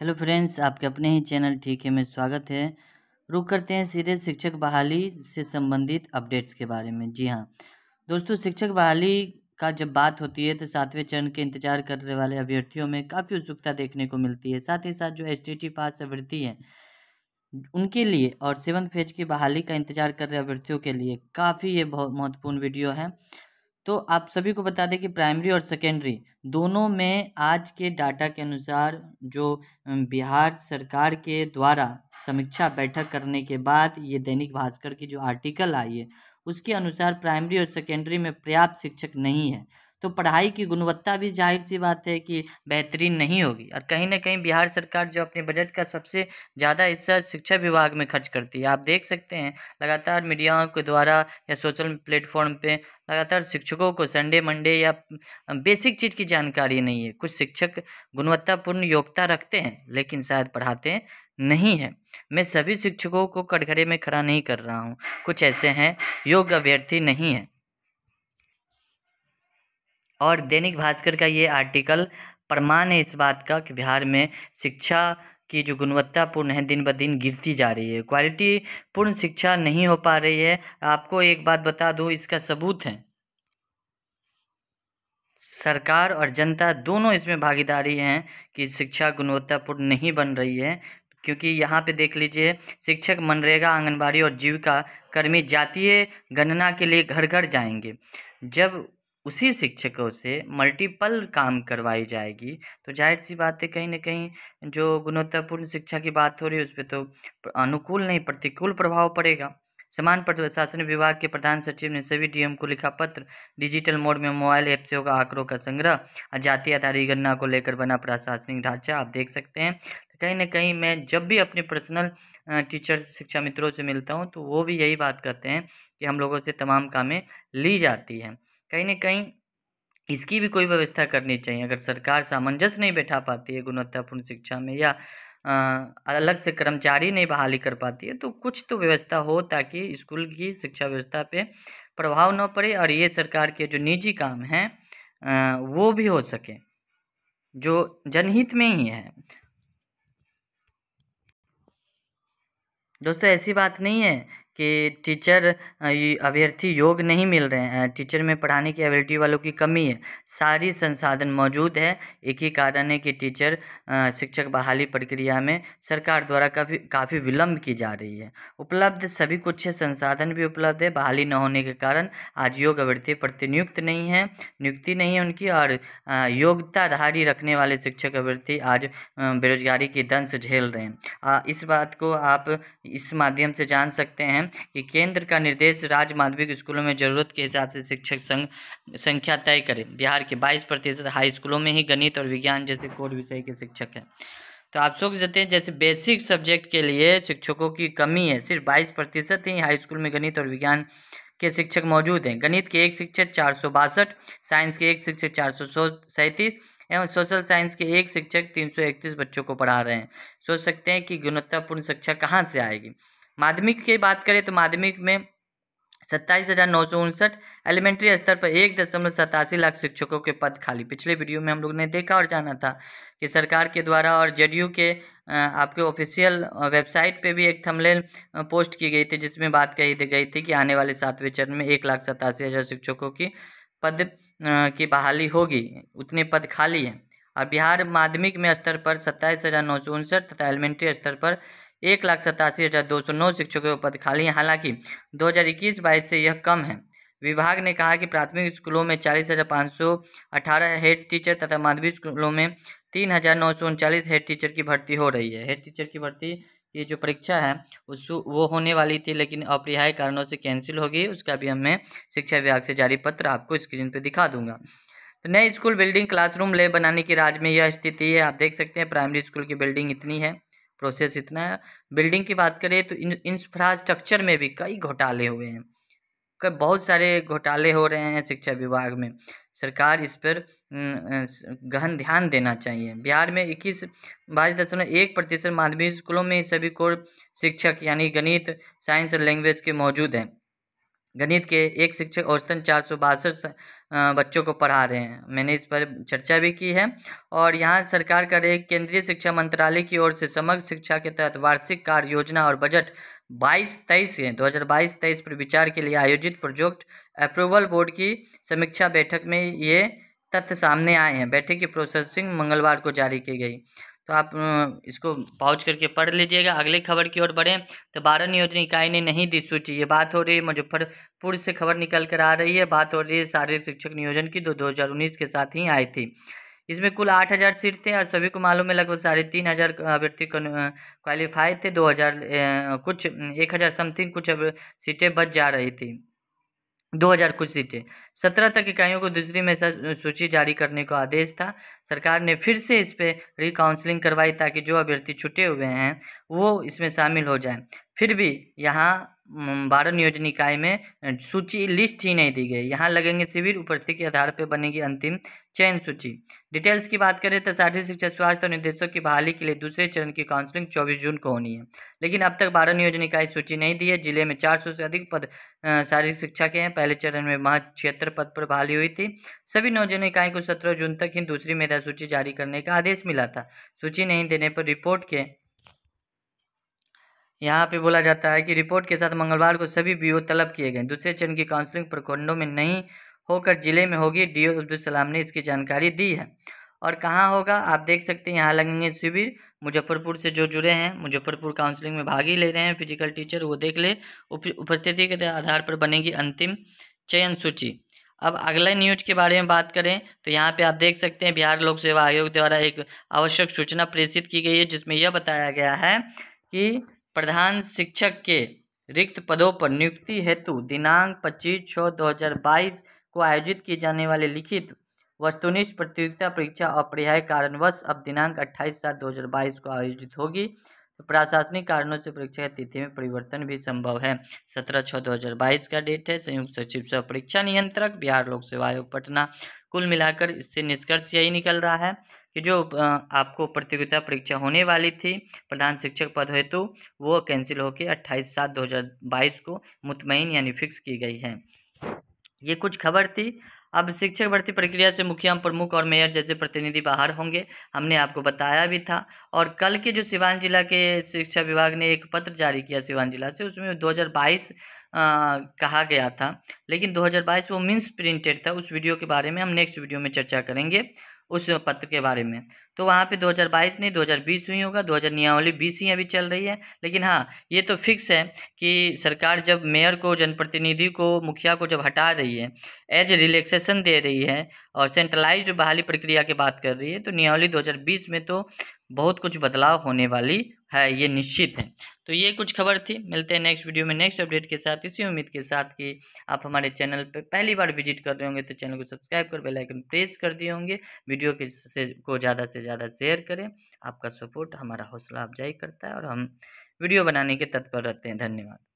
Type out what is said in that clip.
hello friends आपके अपने ही channel ठीक है में स्वागत है रुक करते हैं सीधे शिक्षक बहाली से संबंधित अपडेट्स के बारे में जी हाँ दोस्तों शिक्षक बहाली का जब बात होती है तो सातवें चरण के इंतजार करने वाले अभ्यर्थियों में काफ़ी उत्सुकता देखने को मिलती है साथ ही साथ जो एस पास अभ्यर्थी हैं उनके लिए और सेवन फेज की बहाली का इंतजार कर रहे अभ्यर्थियों के लिए काफ़ी ये बहुत महत्वपूर्ण वीडियो है तो आप सभी को बता दें कि प्राइमरी और सेकेंडरी दोनों में आज के डाटा के अनुसार जो बिहार सरकार के द्वारा समीक्षा बैठक करने के बाद ये दैनिक भास्कर की जो आर्टिकल आई है उसके अनुसार प्राइमरी और सेकेंडरी में पर्याप्त शिक्षक नहीं है तो पढ़ाई की गुणवत्ता भी जाहिर सी बात है कि बेहतरीन नहीं होगी और कहीं ना कहीं बिहार सरकार जो अपने बजट का सबसे ज़्यादा हिस्सा शिक्षा विभाग में खर्च करती है आप देख सकते हैं लगातार मीडियाओं के द्वारा या सोशल प्लेटफॉर्म पे लगातार शिक्षकों को संडे मंडे या बेसिक चीज़ की जानकारी नहीं है कुछ शिक्षक गुणवत्तापूर्ण योग्यता रखते हैं लेकिन शायद पढ़ाते नहीं है मैं सभी शिक्षकों को कटघरे में खड़ा नहीं कर रहा हूँ कुछ ऐसे हैं योग्य अभ्यर्थी नहीं है और दैनिक भास्कर का ये आर्टिकल प्रमाण है इस बात का कि बिहार में शिक्षा की जो गुणवत्तापूर्ण है दिन ब दिन गिरती जा रही है क्वालिटी पूर्ण शिक्षा नहीं हो पा रही है आपको एक बात बता दूँ इसका सबूत है सरकार और जनता दोनों इसमें भागीदारी हैं कि शिक्षा गुणवत्तापूर्ण नहीं बन रही है क्योंकि यहाँ पे देख लीजिए शिक्षक मनरेगा आंगनबाड़ी और जीविका कर्मी जातीय गणना के लिए घर घर जाएंगे जब उसी शिक्षकों से मल्टीपल काम करवाई जाएगी तो जाहिर सी बात है कहीं ना कहीं जो गुणवत्तापूर्ण शिक्षा की बात हो रही है उस पर तो अनुकूल नहीं प्रतिकूल प्रभाव पड़ेगा समान प्रशासन तो विभाग के प्रधान सचिव ने सभी डीएम को लिखा पत्र डिजिटल मोड में मोबाइल ऐप से होगा आंकड़ों का संग्रह और जाति आधारित गणना को लेकर बना प्रशासनिक ढांचा आप देख सकते हैं तो कहीं ना कहीं मैं जब भी अपने पर्सनल टीचर शिक्षा मित्रों से मिलता हूँ तो वो भी यही बात करते हैं कि हम लोगों से तमाम कामें ली जाती हैं कहीं ना कहीं इसकी भी कोई व्यवस्था करनी चाहिए अगर सरकार सामंजस्य नहीं बैठा पाती है गुणवत्तापूर्ण शिक्षा में या अलग से कर्मचारी नहीं बहाली कर पाती है तो कुछ तो व्यवस्था हो ताकि स्कूल की शिक्षा व्यवस्था पे प्रभाव न पड़े और ये सरकार के जो निजी काम हैं वो भी हो सके जो जनहित में ही है दोस्तों ऐसी बात नहीं है कि टीचर अभ्यर्थी योग्य नहीं मिल रहे हैं टीचर में पढ़ाने की एबिलिटी वालों की कमी है सारी संसाधन मौजूद है एक ही कारण है कि टीचर शिक्षक बहाली प्रक्रिया में सरकार द्वारा काफ़ी काफ़ी विलम्ब की जा रही है उपलब्ध सभी कुछ संसाधन भी उपलब्ध है बहाली न होने के कारण आज योग अभ्यर्थी प्रतिनियुक्त नहीं है नियुक्ति नहीं है उनकी और योग्यताधारी रखने वाले शिक्षक अभ्यर्थी आज बेरोजगारी के दंश झेल रहे हैं इस बात को आप इस माध्यम से जान सकते हैं कि केंद्र का निर्देश राज्य माध्यमिक स्कूलों में जरूरत के हिसाब से शिक्षक संघ संख्या तय करे बिहार के बाईस प्रतिशत हाई स्कूलों में ही गणित और विज्ञान जैसे कोर विषय के शिक्षक हैं तो आप सोच देते हैं जैसे बेसिक सब्जेक्ट के लिए शिक्षकों की कमी है सिर्फ बाईस प्रतिशत ही हाई स्कूल में गणित और विज्ञान के शिक्षक मौजूद हैं गणित के एक शिक्षक चार सौ बासठ साइंस के एक शिक्षक चार सौ सैंतीस एवं सोशल साइंस के एक शिक्षक तीन सौ इकतीस बच्चों को पढ़ा रहे हैं सोच सकते हैं कि गुणवत्तापूर्ण शिक्षा कहाँ से आएगी माध्यमिक की बात करें तो माध्यमिक में सत्ताईस हज़ार नौ सौ उनसठ एलिमेंट्री स्तर पर एक दशमलव सतासी लाख शिक्षकों के पद खाली पिछले वीडियो में हम लोग ने देखा और जाना था कि सरकार के द्वारा और जेडीयू के आपके ऑफिशियल वेबसाइट पे भी एक थंबनेल पोस्ट की गई थी जिसमें बात कही दी गई थी कि आने वाले सातवें चरण में एक लाख सतासी हज़ार शिक्षकों की पद की बहाली होगी उतने पद खाली हैं और बिहार माध्यमिक में स्तर पर सत्ताईस हज़ार नौ सौ उनसठ तथा एलिमेंट्री स्तर पर एक लाख सतासी हज़ार दो सौ नौ शिक्षकों के पद खाली हैं हालांकि दो हज़ार इक्कीस बाईस से यह कम है विभाग ने कहा कि प्राथमिक स्कूलों में चालीस हज़ार पाँच सौ अठारह हेड टीचर तथा माध्यमिक स्कूलों में तीन हज़ार नौ सौ उनचालीस हेड टीचर की भर्ती हो रही है हेड टीचर की भर्ती की जो परीक्षा है उस वो होने वाली थी लेकिन अपरिहाय कारणों से कैंसिल हो गई उसका भी मैं शिक्षा विभाग से जारी पत्र आपको स्क्रीन पर दिखा दूंगा तो नए स्कूल बिल्डिंग क्लासरूम ले बनाने की राज में यह स्थिति है आप देख सकते हैं प्राइमरी स्कूल की बिल्डिंग इतनी है प्रोसेस इतना है बिल्डिंग की बात करें तो इंफ्रास्ट्रक्चर में भी कई घोटाले हुए हैं कई बहुत सारे घोटाले हो रहे हैं शिक्षा विभाग में सरकार इस पर गहन ध्यान देना चाहिए बिहार में इक्कीस बाईस दशमलव एक प्रतिशत माध्यमिक स्कूलों में सभी कोर शिक्षक यानी गणित साइंस और लैंग्वेज के मौजूद हैं गणित के एक शिक्षक औसतन चार सौ बासठ बच्चों को पढ़ा रहे हैं मैंने इस पर चर्चा भी की है और यहाँ सरकार का एक केंद्रीय शिक्षा मंत्रालय की ओर से समग्र शिक्षा के तहत वार्षिक कार्य योजना और बजट बाईस तेईस दो हज़ार बाईस तेईस पर विचार के लिए आयोजित प्रोजेक्ट अप्रूवल बोर्ड की समीक्षा बैठक में ये तथ्य सामने आए हैं बैठक की प्रोसेसिंग मंगलवार को जारी की गई तो आप इसको पाउच करके पढ़ लीजिएगा अगली खबर की ओर बढ़ें तो बारह नियोजन इकाई ने नहीं दी सूची ये बात हो रही है मुजफ्फरपुर से खबर निकल कर आ रही है बात हो रही है शारीरिक शिक्षक नियोजन की दो दो हज़ार उन्नीस के साथ ही आई थी इसमें कुल आठ हज़ार सीट थे और सभी को मालूम है लगभग साढ़े तीन हज़ार अभ्यर्थी क्वालिफाई थे दो हज़ार कुछ एक हज़ार समथिंग कुछ सीटें बच जा रही थी दो हजार कुछ सीटें सत्रह तक इकाइयों को दूसरी में सूची जारी करने का आदेश था सरकार ने फिर से इस पर रिकाउंसलिंग करवाई ताकि जो अभ्यर्थी छुटे हुए हैं वो इसमें शामिल हो जाएं फिर भी यहाँ बारह नियोजन इकाई में सूची लिस्ट ही नहीं दी गई यहाँ लगेंगे शिविर उपस्थिति के आधार पर बनेगी अंतिम चयन सूची डिटेल्स की बात करें तो शारीरिक शिक्षा स्वास्थ्य और निर्देशों की बहाली के लिए दूसरे चरण की काउंसलिंग 24 जून को होनी है लेकिन अब तक बारह नियोजन इकाई सूची नहीं दी है जिले में चार से अधिक पद शारीरिक शिक्षा के हैं पहले चरण में महज छिहत्तर पद पर बहाली हुई थी सभी नियोजन इकाई को सत्रह जून तक ही दूसरी मेधा सूची जारी करने का आदेश मिला था सूची नहीं देने पर रिपोर्ट के यहाँ पे बोला जाता है कि रिपोर्ट के साथ मंगलवार को सभी बीओ तलब किए गए दूसरे चरण की काउंसलिंग प्रखंडों में नहीं होकर जिले में होगी डी अब्दुल सलाम ने इसकी जानकारी दी है और कहाँ होगा आप देख सकते हैं यहाँ लगेंगे शिविर मुजफ्फरपुर से जो जुड़े हैं मुजफ्फरपुर काउंसलिंग में भाग ही ले रहे हैं फिजिकल टीचर वो देख ले उपस्थिति के आधार पर बनेगी अंतिम चयन सूची अब अगले न्यूज के बारे में बात करें तो यहाँ पे आप देख सकते हैं बिहार लोक सेवा आयोग द्वारा एक आवश्यक सूचना प्रेषित की गई है जिसमें यह बताया गया है कि प्रधान शिक्षक के रिक्त पदों पर नियुक्ति हेतु दिनांक पच्चीस छः दो हज़ार बाईस को आयोजित की जाने वाली लिखित वस्तुनिष्ठ प्रतियोगिता परीक्षा अपरिहार्य कारणवश अब दिनांक अट्ठाईस सात दो हज़ार बाईस को आयोजित होगी तो प्रशासनिक कारणों से परीक्षा की तिथि में परिवर्तन भी संभव है सत्रह छः दो हज़ार बाईस का डेट है संयुक्त सचिव सह परीक्षा नियंत्रक बिहार लोक सेवा आयोग पटना कुल मिलाकर इससे निष्कर्ष यही निकल रहा है कि जो आपको प्रतियोगिता परीक्षा होने वाली थी प्रधान शिक्षक पद हेतु वो कैंसिल होकर अट्ठाईस सात दो हज़ार बाईस को मुतमिन यानी फिक्स की गई है ये कुछ खबर थी अब शिक्षक भर्ती प्रक्रिया से मुखिया प्रमुख और मेयर जैसे प्रतिनिधि बाहर होंगे हमने आपको बताया भी था और कल के जो सिवान जिला के शिक्षा विभाग ने एक पत्र जारी किया सिवान जिला से उसमें 2022 आ, कहा गया था लेकिन 2022 वो मिन्स प्रिंटेड था उस वीडियो के बारे में हम नेक्स्ट वीडियो में चर्चा करेंगे उस पत्र के बारे में तो वहाँ पे 2022 नहीं 2020 हुई होगा दो हज़ार नियावली बीस ही अभी चल रही है लेकिन हाँ ये तो फिक्स है कि सरकार जब मेयर को जनप्रतिनिधि को मुखिया को जब हटा रही है एज रिलैक्सेशन दे रही है और सेंट्रलाइज बहाली प्रक्रिया की बात कर रही है तो नियावली 2020 में तो बहुत कुछ बदलाव होने वाली है ये निश्चित है तो ये कुछ खबर थी मिलते हैं नेक्स्ट वीडियो में नेक्स्ट अपडेट के साथ इसी उम्मीद के साथ कि आप हमारे चैनल पर पहली बार विजिट कर रहे होंगे तो चैनल को सब्सक्राइब कर बेल आइकन प्रेस कर दिए होंगे वीडियो के से को ज़्यादा से ज़्यादा शेयर करें आपका सपोर्ट हमारा हौसला अफजाई करता है और हम वीडियो बनाने के तत्पर रहते हैं धन्यवाद